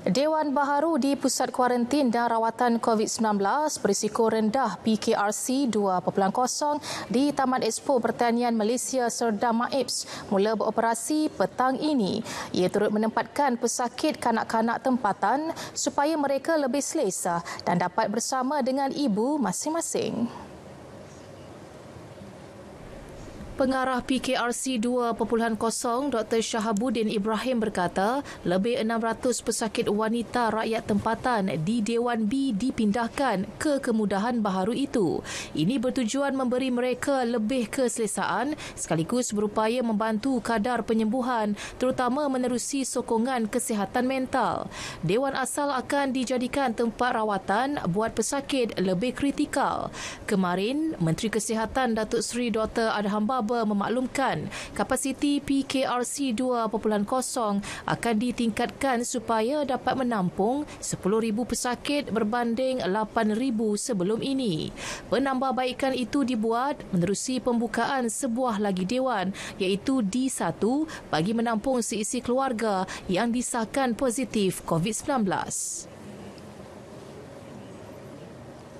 Dewan baharu di Pusat Kuarantin dan Rawatan COVID-19 berisiko rendah PKRC 2.0 di Taman Expo Pertanian Malaysia Serdang Maibs mula beroperasi petang ini. Ia turut menempatkan pesakit kanak-kanak tempatan supaya mereka lebih selesa dan dapat bersama dengan ibu masing-masing. Pengarah PKRC 2.0 Dr. Shahabuddin Ibrahim berkata, lebih 600 pesakit wanita rakyat tempatan di Dewan B dipindahkan ke kemudahan baharu itu. Ini bertujuan memberi mereka lebih keselesaan sekaligus berupaya membantu kadar penyembuhan terutama menerusi sokongan kesihatan mental. Dewan asal akan dijadikan tempat rawatan buat pesakit lebih kritikal. Kemarin, Menteri Kesihatan Datuk Seri Dr. Adham Adhambab Cuba memaklumkan kapasiti PKRC 2.0 akan ditingkatkan supaya dapat menampung 10,000 pesakit berbanding 8,000 sebelum ini. Penambahbaikan itu dibuat menerusi pembukaan sebuah lagi dewan iaitu D1 bagi menampung seisi keluarga yang disahkan positif COVID-19.